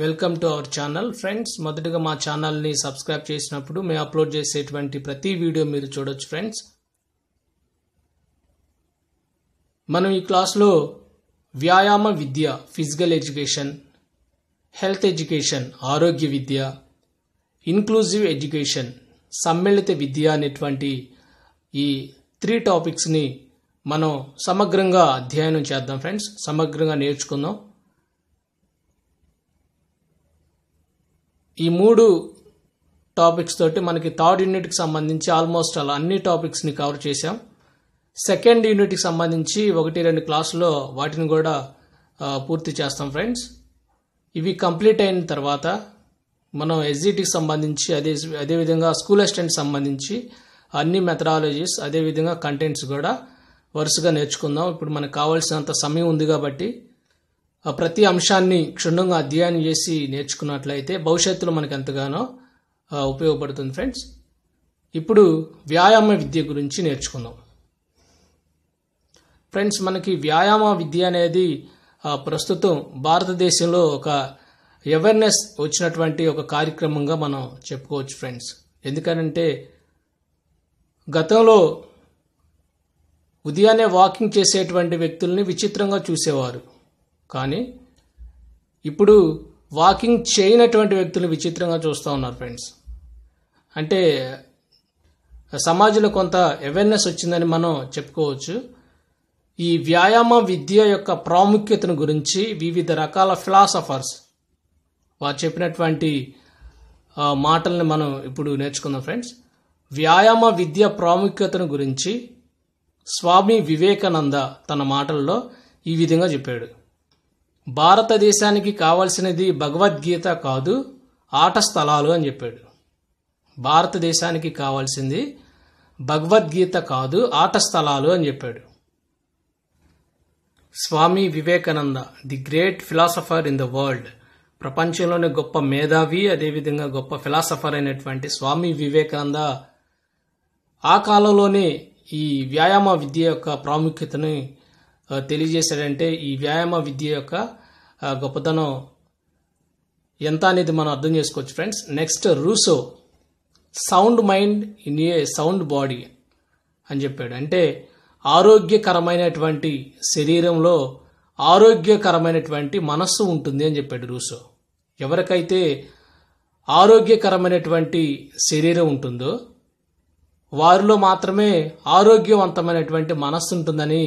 welcome to our channel friends మొదటగా మా ఛానల్ని సబ్స్క్రైబ్ చేసినప్పుడు మేము అప్లోడ్ చేసేటువంటి ప్రతి వీడియో మీరు చూడొచ్చు ఫ్రెండ్స్ మనం ఈ క్లాస్లో వ్యాయామ విద్య ఫిజికల్ ఎడ్యుకేషన్ హెల్త్ ఎడ్యుకేషన్ ఆరోగ్య విద్య ఇన్క్లూజివ్ ఎడ్యుకేషన్ సమ్మిళిత విద్య అనేటువంటి ఈ త్రీ టాపిక్స్ని మనం సమగ్రంగా అధ్యయనం చేద్దాం ఫ్రెండ్స్ సమగ్రంగా నేర్చుకుందాం ఈ మూడు టాపిక్స్ తోటి మనకి థర్డ్ యూనిట్కి సంబంధించి ఆల్మోస్ట్ అలా అన్ని టాపిక్స్ని కవర్ చేశాం సెకండ్ యూనిట్కి సంబంధించి ఒకటి రెండు క్లాసులో వాటిని కూడా పూర్తి చేస్తాం ఫ్రెండ్స్ ఇవి కంప్లీట్ అయిన తర్వాత మనం ఎస్జిటికి e సంబంధించి అదే అదేవిధంగా స్కూల్ అసిస్టెంట్ సంబంధించి అన్ని మెథడాలజీస్ అదేవిధంగా కంటెంట్స్ కూడా వరుసగా నేర్చుకుందాం ఇప్పుడు మనకు కావాల్సినంత సమయం ఉంది కాబట్టి ప్రతి అంశాన్ని క్షుణ్ణంగా అధ్యయనం చేసి నేర్చుకున్నట్లయితే భవిష్యత్తులో మనకు ఎంతగానో ఉపయోగపడుతుంది ఫ్రెండ్స్ ఇప్పుడు వ్యాయామ విద్య గురించి నేర్చుకుందాం ఫ్రెండ్స్ మనకి వ్యాయామ విద్య అనేది ప్రస్తుతం భారతదేశంలో ఒక అవేర్నెస్ వచ్చినటువంటి ఒక కార్యక్రమంగా మనం చెప్పుకోవచ్చు ఫ్రెండ్స్ ఎందుకనంటే గతంలో ఉదయాన్నే వాకింగ్ చేసేటువంటి వ్యక్తుల్ని విచిత్రంగా చూసేవారు కానీ ఇప్పుడు వాకింగ్ చేయనటువంటి వ్యక్తులు విచిత్రంగా చూస్తూ ఉన్నారు ఫ్రెండ్స్ అంటే సమాజంలో కొంత అవేర్నెస్ వచ్చిందని మనం చెప్పుకోవచ్చు ఈ వ్యాయామ విద్య యొక్క ప్రాముఖ్యతను గురించి వివిధ రకాల ఫిలాసఫర్స్ వారు చెప్పినటువంటి మాటల్ని మనం ఇప్పుడు నేర్చుకుందాం ఫ్రెండ్స్ వ్యాయామ విద్య ప్రాముఖ్యతను గురించి స్వామి వివేకానంద తన మాటల్లో ఈ విధంగా చెప్పాడు భారతదేశానికి కావలసినది భగవద్గీత కాదు ఆట స్థలాలు అని చెప్పాడు భారతదేశానికి కావాల్సింది భగవద్గీత కాదు ఆట స్థలాలు అని చెప్పాడు Swami Vivekananda the great philosopher in the world ప్రపంచంలోనే గొప్ప మేధావి అదేవిధంగా గొప్ప ఫిలాసఫర్ అయినటువంటి స్వామి వివేకానంద ఆ కాలంలోనే ఈ వ్యాయామ విద్య యొక్క ప్రాముఖ్యతని తెలియజేశాడంటే ఈ వ్యాయామ విద్య యొక్క గొప్పతనం ఎంత అనేది మనం అర్థం చేసుకోవచ్చు friends next Rousseau sound mind in a sound body అని చెప్పాడు అంటే ఆరోగ్యకరమైనటువంటి శరీరంలో ఆరోగ్యకరమైనటువంటి మనస్సు ఉంటుంది అని చెప్పాడు రూసో ఎవరికైతే ఆరోగ్యకరమైనటువంటి శరీరం ఉంటుందో వారిలో మాత్రమే ఆరోగ్యవంతమైనటువంటి మనస్సు ఉంటుందని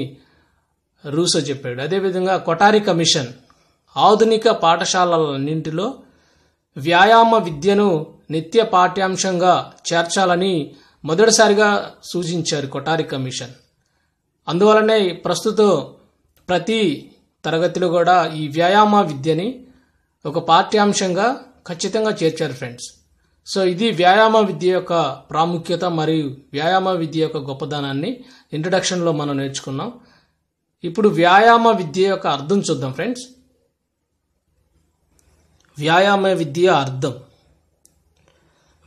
రూసో చెప్పాడు అదేవిధంగా కొటారి కమిషన్ ఆధునిక పాఠశాలలన్నింటిలో వ్యాయామ విద్యను నిత్య పాఠ్యాంశంగా చేర్చాలని మొదటిసారిగా సూచించారు కొటారి కమిషన్ అందువలనే ప్రస్తుతం ప్రతి తరగతిలో కూడా ఈ వ్యాయామ విద్యని ఒక పాఠ్యాంశంగా ఖచ్చితంగా చేర్చారు ఫ్రెండ్స్ సో ఇది వ్యాయామ విద్య యొక్క ప్రాముఖ్యత మరియు వ్యాయామ విద్య యొక్క గొప్పదనాన్ని ఇంట్రడక్షన్లో మనం నేర్చుకున్నాం ఇప్పుడు వ్యాయామ విద్య యొక్క అర్థం చూద్దాం ఫ్రెండ్స్ వ్యాయామ విద్య అర్థం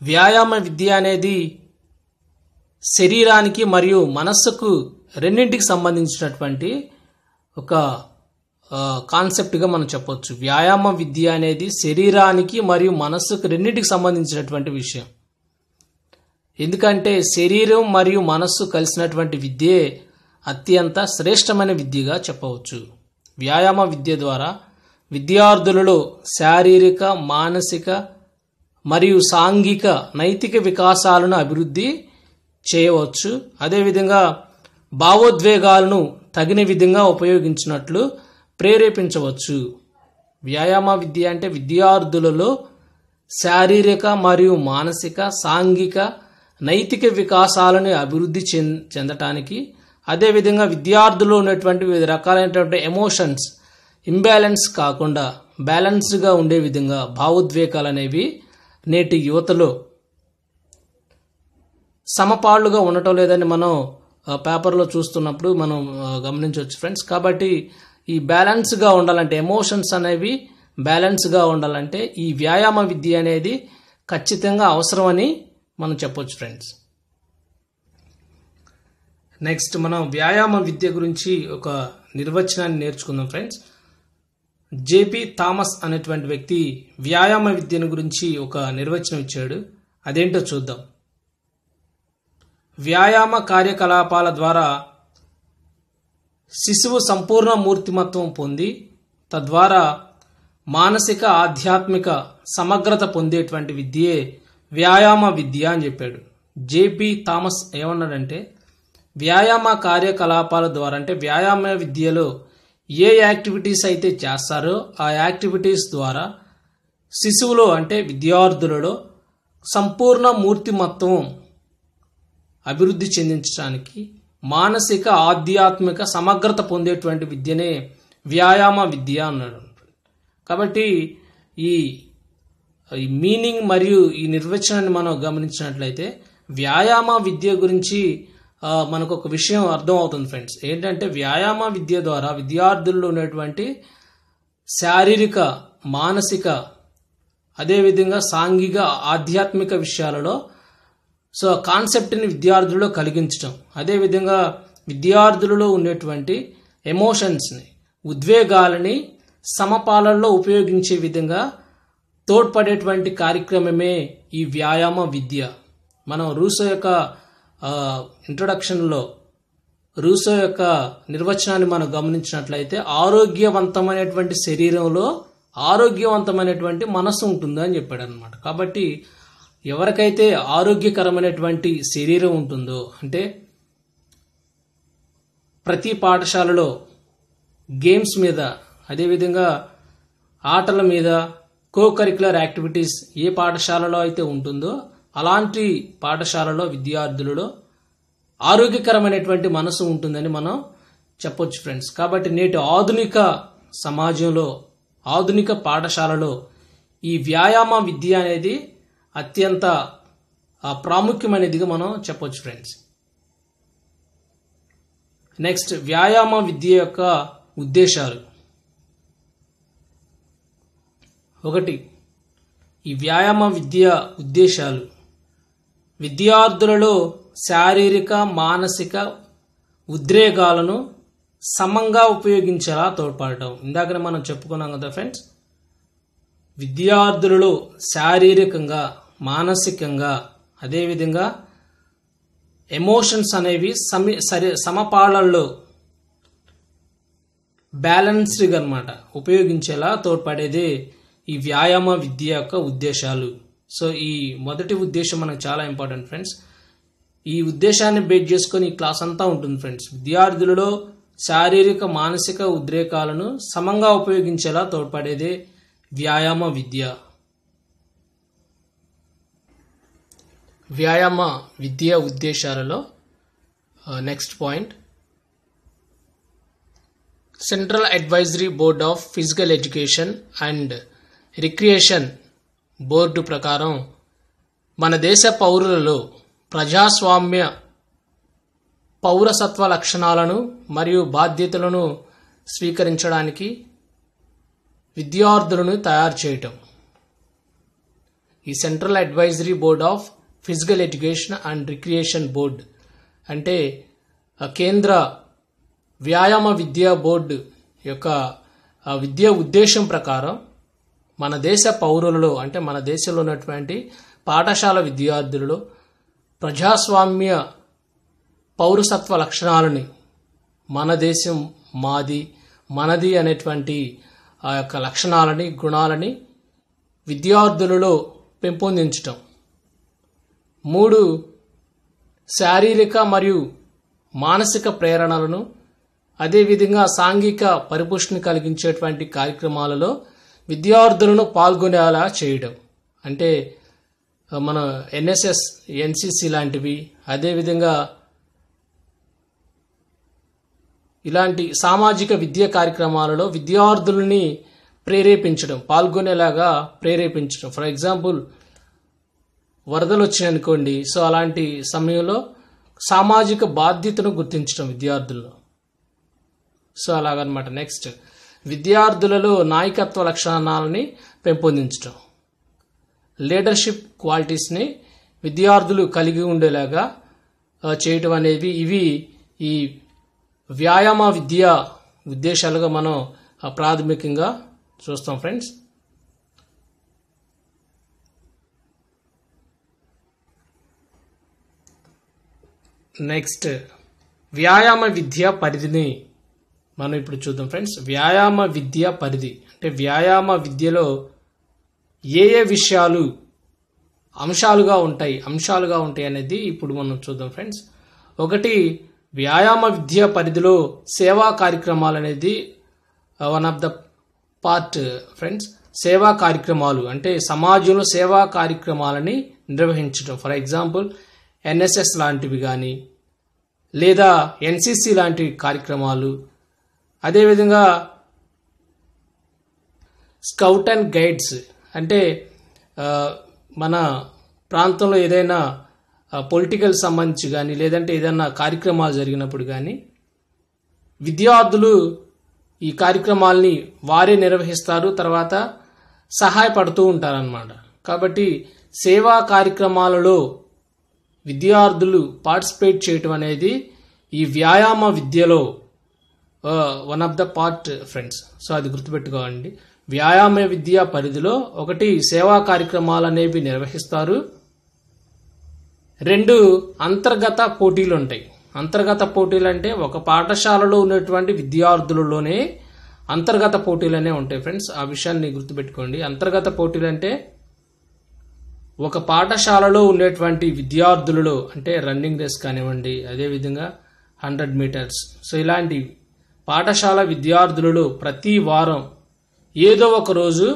వ్యాయామ విద్య అనేది శరీరానికి మరియు మనస్సుకు రెండింటికి సంబంధించినటువంటి ఒక కాన్సెప్ట్గా మనం చెప్పవచ్చు వ్యాయామ విద్య అనేది శరీరానికి మరియు మనస్సుకు రెండింటికి సంబంధించినటువంటి విషయం ఎందుకంటే శరీరం మరియు మనస్సు కలిసినటువంటి విద్యే అత్యంత శ్రేష్టమైన విద్యగా చెప్పవచ్చు వ్యాయామ విద్య ద్వారా విద్యార్థులలో శారీరక మానసిక మరియు సాంఘిక నైతిక వికాసాలను అభివృద్ధి చేయవచ్చు అదేవిధంగా భావోద్వేగాలను తగిన విధంగా ఉపయోగించినట్లు ప్రేరేపించవచ్చు వ్యాయామ విద్య అంటే విద్యార్థులలో శారీరక మరియు మానసిక సాంఘిక నైతిక వికాసాలను అభివృద్ధి చెందటానికి అదేవిధంగా విద్యార్థులు ఉన్నటువంటి వివిధ రకాలైనటువంటి ఎమోషన్స్ ఇంబ్యాలెన్స్ కాకుండా బ్యాలెన్స్డ్గా ఉండే విధంగా భావోద్వేగాలు అనేవి నేటి యువతలో సమపాళ్ళుగా ఉండటం లేదని మనం పేపర్లో చూస్తున్నప్పుడు మనం గమనించవచ్చు ఫ్రెండ్స్ కాబట్టి ఈ బ్యాలెన్స్గా ఉండాలంటే ఎమోషన్స్ అనేవి బ్యాలెన్స్గా ఉండాలంటే ఈ వ్యాయామ విద్య అనేది ఖచ్చితంగా అవసరమని మనం చెప్పొచ్చు ఫ్రెండ్స్ నెక్స్ట్ మనం వ్యాయామ విద్య గురించి ఒక నిర్వచనాన్ని నేర్చుకుందాం ఫ్రెండ్స్ జేపి థామస్ అనేటువంటి వ్యక్తి వ్యాయామ విద్యను గురించి ఒక నిర్వచనం ఇచ్చాడు అదేంటో చూద్దాం వ్యాయామ కార్యకలాపాల ద్వారా శిశువు సంపూర్ణ మూర్తిమత్వం పొంది తద్వారా మానసిక ఆధ్యాత్మిక సమగ్రత పొందేటువంటి విద్యే వ్యాయామ విద్య అని చెప్పాడు జేపీ థామస్ ఏమన్నాడంటే వ్యాయామ కార్యకలాపాల ద్వారా అంటే వ్యాయామ విద్యలో ఏ యాక్టివిటీస్ అయితే చేస్తారో ఆ యాక్టివిటీస్ ద్వారా శిశువులో అంటే విద్యార్థులలో సంపూర్ణ మూర్తిమత్వం అభివృద్ధి చెందించడానికి మానసిక ఆధ్యాత్మిక సమగ్రత పొందేటువంటి విద్యనే వ్యాయామ విద్య అన్నాడు కాబట్టి ఈ మీనింగ్ మరియు ఈ నిర్వచనాన్ని మనం గమనించినట్లయితే వ్యాయామ విద్య గురించి మనకు ఒక విషయం అర్థం అవుతుంది ఫ్రెండ్స్ ఏంటంటే వ్యాయామ విద్య ద్వారా విద్యార్థుల్లో ఉన్నటువంటి శారీరక మానసిక అదేవిధంగా సాంఘిక ఆధ్యాత్మిక విషయాలలో సో కాన్సెప్ట్ని విద్యార్థుల్లో కలిగించడం అదేవిధంగా విద్యార్థులలో ఉండేటువంటి ఎమోషన్స్ని ఉద్వేగాలని సమపాలనలో ఉపయోగించే విధంగా తోడ్పడేటువంటి కార్యక్రమమే ఈ వ్యాయామ విద్య మనం రూసో యొక్క ఇంట్రొడక్షన్లో రూసో యొక్క నిర్వచనాన్ని మనం గమనించినట్లయితే ఆరోగ్యవంతమైనటువంటి శరీరంలో ఆరోగ్యవంతమైనటువంటి మనసు ఉంటుందని చెప్పాడు అనమాట కాబట్టి ఎవరికైతే ఆరోగ్యకరమైనటువంటి శరీరం ఉంటుందో అంటే ప్రతి పాఠశాలలో గేమ్స్ మీద అదేవిధంగా ఆటల మీద కో కరిక్యులర్ యాక్టివిటీస్ ఏ పాఠశాలలో అయితే ఉంటుందో అలాంటి పాఠశాలలో విద్యార్థులలో ఆరోగ్యకరమైనటువంటి మనసు ఉంటుందని మనం చెప్పొచ్చు ఫ్రెండ్స్ కాబట్టి నేటి ఆధునిక సమాజంలో ఆధునిక పాఠశాలలో ఈ వ్యాయామ విద్య అనేది అత్యంత ప్రాముఖ్యమైనదిగా మనం చెప్పొచ్చు ఫ్రెండ్స్ నెక్స్ట్ వ్యాయామ విద్య యొక్క ఉద్దేశాలు ఒకటి ఈ వ్యాయామ విద్య ఉద్దేశాలు విద్యార్థులలో శారీరక మానసిక ఉద్రేగాలను సమంగా ఉపయోగించేలా తోడ్పడటం ఇందాకనే మనం చెప్పుకున్నాం కదా ఫ్రెండ్స్ విద్యార్థులలో శారీరకంగా మానసికంగా అదేవిధంగా ఎమోషన్స్ అనేవి సమి సరి సమపాళల్లో బ్యాలెన్స్డ్గా అనమాట ఉపయోగించేలా తోడ్పడేది ఈ వ్యాయామ విద్య యొక్క ఉద్దేశాలు సో ఈ మొదటి ఉద్దేశం మనకు చాలా ఇంపార్టెంట్ ఫ్రెండ్స్ ఈ ఉద్దేశాన్ని బేట్ చేసుకొని ఈ క్లాస్ అంతా ఉంటుంది ఫ్రెండ్స్ విద్యార్థులలో శారీరక మానసిక ఉద్రేకాలను సమంగా ఉపయోగించేలా తోడ్పడేదే వ్యాయామ విద్య వ్యాయామ విద్య ఉద్దేశాలలో next point central advisory board of physical education and recreation board ప్రకారం మన దేశ పౌరులలో ప్రజాస్వామ్య పౌరసత్వ లక్షణాలను మరియు బాధ్యతలను స్వీకరించడానికి విద్యార్థులను తయారు చేయటం ఈ central advisory board of physical education and recreation board అంటే కేంద్ర వ్యాయామ విద్యా బోర్డు యొక్క విద్యా ఉద్దేశం ప్రకారం మన దేశ పౌరులలో అంటే మన దేశంలో ఉన్నటువంటి పాఠశాల విద్యార్థులలో ప్రజాస్వామ్య పౌరసత్వ లక్షణాలని మన దేశం మాది మనది అనేటువంటి ఆ యొక్క లక్షణాలని గుణాలని విద్యార్థులలో పెంపొందించటం మూడు శారీరక మరియు మానసిక ప్రేరణలను అదేవిధంగా సాంఘిక పరిపుష్టిని కలిగించేటువంటి కార్యక్రమాలలో విద్యార్థులను పాల్గొనేలా చేయడం అంటే మన ఎన్ఎస్ఎస్ ఎన్సిసి లాంటివి అదేవిధంగా ఇలాంటి సామాజిక విద్యా కార్యక్రమాలలో విద్యార్థులని ప్రేరేపించడం పాల్గొనేలాగా ప్రేరేపించడం ఫర్ ఎగ్జాంపుల్ వరదలు వచ్చినాయనుకోండి సో అలాంటి సమయంలో సామాజిక బాధ్యతను గుర్తించడం విద్యార్థుల్లో సో అలాగనమాట నెక్స్ట్ విద్యార్థులలో నాయకత్వ లక్షణాలని పెంపొందించటం లీడర్షిప్ క్వాలిటీస్ని విద్యార్థులు కలిగి ఉండేలాగా చేయటం అనేవి ఇవి ఈ వ్యాయామ విద్య ఉద్దేశాలుగా మనం ప్రాథమికంగా చూస్తాం ఫ్రెండ్స్ నెక్స్ట్ వ్యాయామ విద్య పరిధిని మనం ఇప్పుడు చూద్దాం ఫ్రెండ్స్ వ్యాయామ విద్య పరిధి అంటే వ్యాయామ విద్యలో ఏ ఏ విషయాలు అంశాలుగా ఉంటాయి అంశాలుగా ఉంటాయి అనేది ఇప్పుడు మనం చూద్దాం ఫ్రెండ్స్ ఒకటి వ్యాయామ విద్య పరిధిలో సేవా కార్యక్రమాలు అనేది one of the part friends సేవా కార్యక్రమాలు అంటే సమాజంలో సేవా కార్యక్రమాలని నిర్వహించడం ఫర్ ఎగ్జాంపుల్ ఎన్ఎస్ఎస్ లాంటివి కానీ లేదా ఎన్సిసి లాంటి కార్యక్రమాలు అదేవిధంగా స్కౌట్ అండ్ గైడ్స్ అంటే మన ప్రాంతంలో ఏదైనా పొలిటికల్ సంబంధించి కానీ లేదంటే ఏదైనా కార్యక్రమాలు జరిగినప్పుడు కానీ విద్యార్థులు ఈ కార్యక్రమాల్ని వారే నిర్వహిస్తారు తర్వాత సహాయపడుతూ ఉంటారనమాట కాబట్టి సేవా కార్యక్రమాలలో విద్యార్థులు పార్టిసిపేట్ చేయటం అనేది ఈ వ్యాయామ విద్యలో one of the part friends so అది గుర్తుపెట్టుకోండి వ్యాయామ విద్య పరిధిలో ఒకటి సేవా కార్యక్రమాలు అనేవి నిర్వహిస్తారు రెండు అంతర్గత పోటీలు ఉంటాయి అంతర్గత పోటీలు అంటే ఒక పాఠశాలలో ఉన్నటువంటి విద్యార్థులలోనే అంతర్గత పోటీలనే ఉంటాయి ఫ్రెండ్స్ ఆ విషయాన్ని గుర్తుపెట్టుకోండి అంతర్గత పోటీలు అంటే ఒక పాఠశాలలో ఉండేటువంటి విద్యార్థులలో అంటే రన్నింగ్ రేస్ కానివ్వండి అదేవిధంగా హండ్రెడ్ మీటర్స్ సో ఇలాంటివి పాఠశాల విద్యార్థులలో ప్రతి వారం ఏదో ఒక రోజు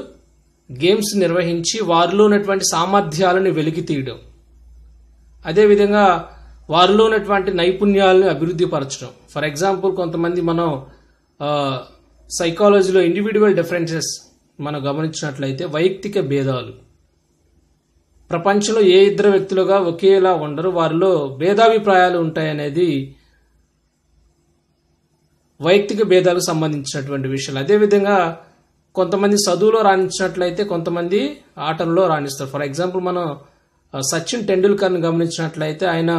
గేమ్స్ నిర్వహించి వారిలో ఉన్నటువంటి సామర్థ్యాలను వెలికి తీయడం అదేవిధంగా వారిలో ఉన్నటువంటి నైపుణ్యాలను అభివృద్ధి పరచడం ఫర్ ఎగ్జాంపుల్ కొంతమంది మనం సైకాలజీలో ఇండివిజువల్ డిఫరెన్సెస్ మనం గమనించినట్లయితే వైయక్తిక భేదాలు ప్రపంచంలో ఏ ఇద్దరు వ్యక్తులుగా ఒకేలా ఉండరు వారిలో భేదాభిప్రాయాలు ఉంటాయనేది వైయక్తిక భేదాలకు సంబంధించినటువంటి విషయాలు అదేవిధంగా కొంతమంది చదువులో రాణించినట్లయితే కొంతమంది ఆటల్లో రాణిస్తారు ఫర్ ఎగ్జాంపుల్ మనం సచిన్ ని గమనించినట్లయితే ఆయన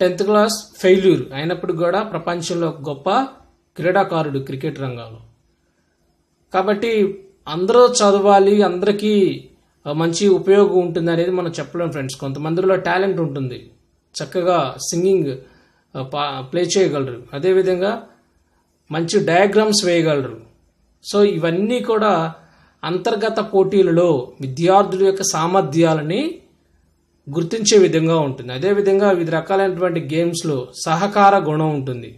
టెన్త్ క్లాస్ ఫెయిల్యూర్ అయినప్పుడు కూడా ప్రపంచంలో గొప్ప క్రీడాకారుడు క్రికెట్ రంగంలో కాబట్టి అందరూ చదవాలి అందరికీ మంచి ఉపయోగం ఉంటుంది అనేది మనం చెప్పలేం ఫ్రెండ్స్ కొంతమందిలో టాలెంట్ ఉంటుంది చక్కగా సింగింగ్ ప్లే చేయగలరు అదేవిధంగా మంచి డయాగ్రామ్స్ వేయగలరు సో ఇవన్నీ కూడా అంతర్గత పోటీలలో విద్యార్థుల యొక్క సామర్థ్యాలని గుర్తించే విధంగా ఉంటుంది అదేవిధంగా వివిధ రకాలైనటువంటి గేమ్స్లో సహకార గుణం ఉంటుంది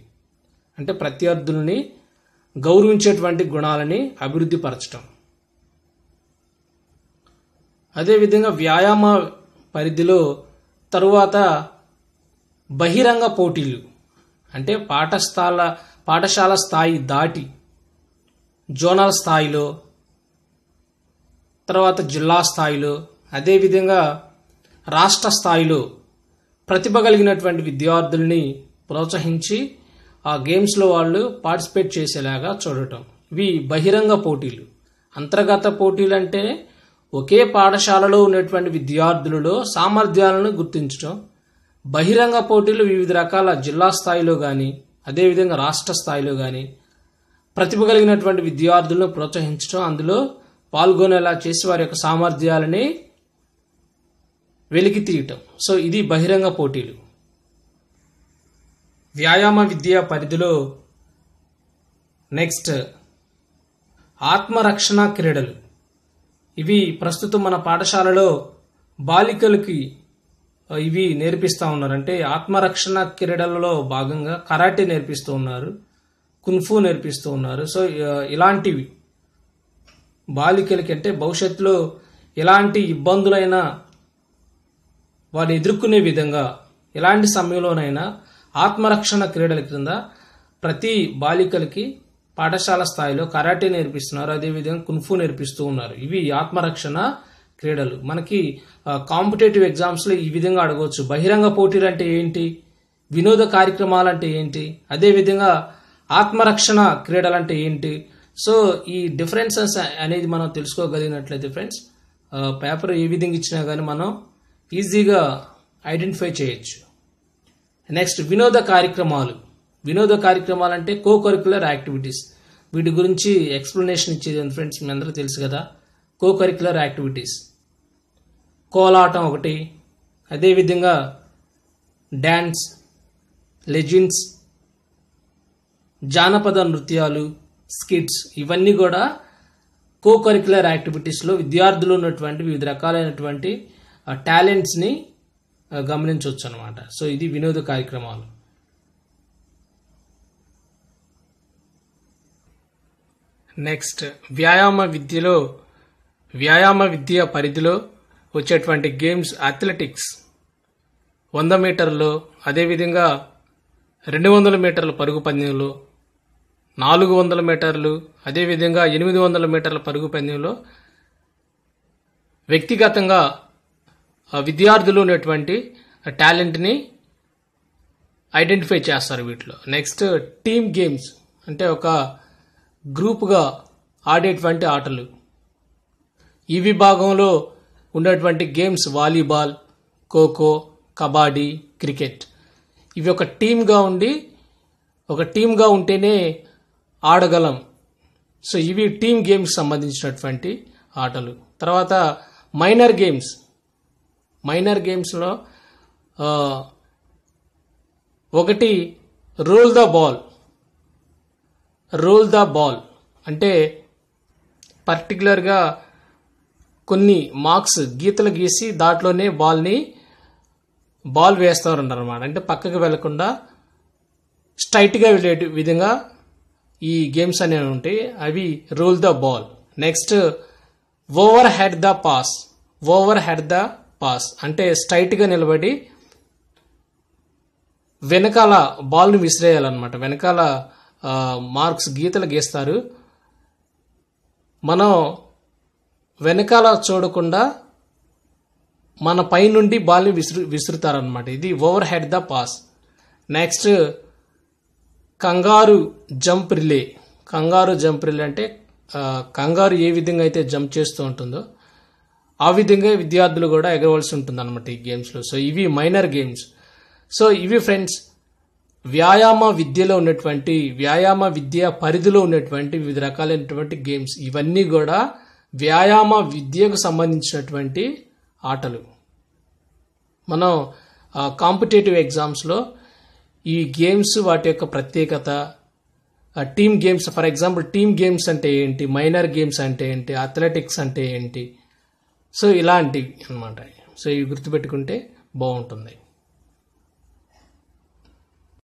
అంటే ప్రత్యర్థులని గౌరవించేటువంటి గుణాలని అభివృద్ధి పరచటం అదేవిధంగా వ్యాయామ పరిధిలో తరువాత బహిరంగ పోటీలు అంటే పాఠశాల పాఠశాల స్థాయి దాటి జోనల్ స్థాయిలో తర్వాత జిల్లా స్థాయిలో అదేవిధంగా రాష్ట్ర స్థాయిలో ప్రతిభ కలిగినటువంటి విద్యార్థుల్ని ప్రోత్సహించి ఆ గేమ్స్లో వాళ్ళు పార్టిసిపేట్ చేసేలాగా చూడటం ఇవి బహిరంగ పోటీలు అంతర్గత పోటీలు అంటే ఒకే పాఠశాలలో ఉన్నటువంటి విద్యార్థులలో సామర్థ్యాలను గుర్తించడం బహిరంగ పోటీలు వివిధ రకాల జిల్లా స్థాయిలో కానీ అదేవిధంగా రాష్ట్ర స్థాయిలో కానీ ప్రతిభ కలిగినటువంటి విద్యార్థులను ప్రోత్సహించడం అందులో పాల్గొనేలా చేసి వారి యొక్క సామర్థ్యాలని వెలికి తీయటం సో ఇది బహిరంగ పోటీలు వ్యాయామ విద్య పరిధిలో నెక్స్ట్ ఆత్మరక్షణ క్రీడలు ఇవి ప్రస్తుతం మన పాఠశాలలో బాలికలకి ఇవి నేర్పిస్తూ ఉన్నారు అంటే ఆత్మరక్షణ క్రీడలలో భాగంగా కరాటే నేర్పిస్తూ ఉన్నారు కున్ఫూ నేర్పిస్తూ ఉన్నారు సో ఇలాంటివి బాలికలకి అంటే భవిష్యత్తులో ఎలాంటి ఇబ్బందులైనా వాళ్ళు ఎదుర్కొనే విధంగా ఎలాంటి సమయంలోనైనా ఆత్మరక్షణ క్రీడల క్రింద ప్రతి బాలికలకి పాఠశాల స్థాయిలో కరాటే నేర్పిస్తున్నారు అదేవిధంగా కున్ఫూ నేర్పిస్తూ ఉన్నారు ఇవి ఆత్మరక్షణ క్రీడలు మనకి కాంపిటేటివ్ ఎగ్జామ్స్లో ఈ విధంగా అడగవచ్చు బహిరంగ పోటీలు అంటే ఏంటి వినోద కార్యక్రమాలు అంటే ఏంటి అదేవిధంగా ఆత్మరక్షణ క్రీడలు అంటే ఏంటి సో ఈ డిఫరెన్సెస్ అనేది మనం తెలుసుకోగలిగినట్లయితే ఫ్రెండ్స్ పేపర్ ఏ విధంగా ఇచ్చినా కానీ మనం ఈజీగా ఐడెంటిఫై చేయొచ్చు నెక్స్ట్ వినోద కార్యక్రమాలు వినోద కార్యక్రమాలు అంటే కో కరిక్యులర్ యాక్టివిటీస్ వీటి గురించి ఎక్స్ప్లెనేషన్ ఇచ్చేది ఫ్రెండ్స్ మీ అందరూ తెలుసు కదా కో కరిక్యులర్ యాక్టివిటీస్ కోలాటం ఒకటి అదేవిధంగా డ్యాన్స్ లెజెండ్స్ జానపద నృత్యాలు స్కిట్స్ ఇవన్నీ కూడా కో కరికులర్ యాక్టివిటీస్లో విద్యార్థులు ఉన్నటువంటి వివిధ రకాలైనటువంటి టాలెంట్స్ని గమనించవచ్చు అనమాట సో ఇది వినోద కార్యక్రమాలు నెక్స్ట్ వ్యాయామ విద్యలో వ్యాయామ విద్య పరిధిలో వచ్చేటువంటి గేమ్స్ అథ్లెటిక్స్ వంద మీటర్లు అదేవిధంగా రెండు వందల మీటర్ల పరుగు పందెంలో నాలుగు వందల మీటర్లు అదేవిధంగా ఎనిమిది వందల మీటర్ల పరుగు పందెంలో వ్యక్తిగతంగా విద్యార్థులు ఉన్నటువంటి టాలెంట్ని ఐడెంటిఫై చేస్తారు వీటిలో నెక్స్ట్ టీమ్ గేమ్స్ అంటే ఒక గ్రూప్గా ఆడేటువంటి ఆటలు ఈ విభాగంలో ఉన్నటువంటి games volleyball kho kho kabaddi cricket ఇవి ఒక టీమ్గా ఉండి ఒక టీమ్గా ఉంటేనే ఆడగలం సో ఇవి టీమ్ గేమ్స్ సంబంధించినటువంటి ఆటలు తర్వాత మైనర్ గేమ్స్ మైనర్ గేమ్స్లో ఒకటి roll the ball roll the ball అంటే పర్టికులర్గా కొన్ని మార్క్స్ గీతలు గీసి దాంట్లోనే బాల్ని బాల్ వేస్తారు అనమాట అంటే పక్కకు వెళ్లకుండా స్ట్రైట్గా వెళ్ళే విధంగా ఈ గేమ్స్ అనేవి ఉంటాయి అవి rule the ball next over head the pass over head the pass అంటే స్ట్రైట్గా నిలబడి వెనకాల బాల్ని విసిరేయాలన్నమాట వెనకాల మార్క్స్ గీతలు గీస్తారు మనం వెనకాల చూడకుండా మన పైనుండి బాల్ని విసురు విసురుతారనమాట ఇది over head the pass next kangaroo jump relay kangaroo jump relay అంటే కంగారు ఏ విధంగా అయితే జంప్ చేస్తూ ఉంటుందో ఆ విధంగా విద్యార్థులు కూడా ఎగరవలసి ఉంటుంది అనమాట ఈ గేమ్స్లో సో ఇవి మైనర్ గేమ్స్ సో ఇవి ఫ్రెండ్స్ వ్యాయామ విద్యలో ఉన్నటువంటి వ్యాయామ విద్య పరిధిలో ఉన్నటువంటి వివిధ రకాలైనటువంటి గేమ్స్ ఇవన్నీ కూడా వ్యాయామ విద్యకు సంబంధించినటువంటి ఆటలు మనం కాంపిటేటివ్ ఎగ్జామ్స్లో ఈ గేమ్స్ వాటి యొక్క ప్రత్యేకత team games for example team games అంటే ఏంటి మైనర్ గేమ్స్ అంటే ఏంటి అథ్లెటిక్స్ అంటే ఏంటి సో ఇలాంటివి అనమాట సో ఇవి గుర్తుపెట్టుకుంటే బాగుంటుంది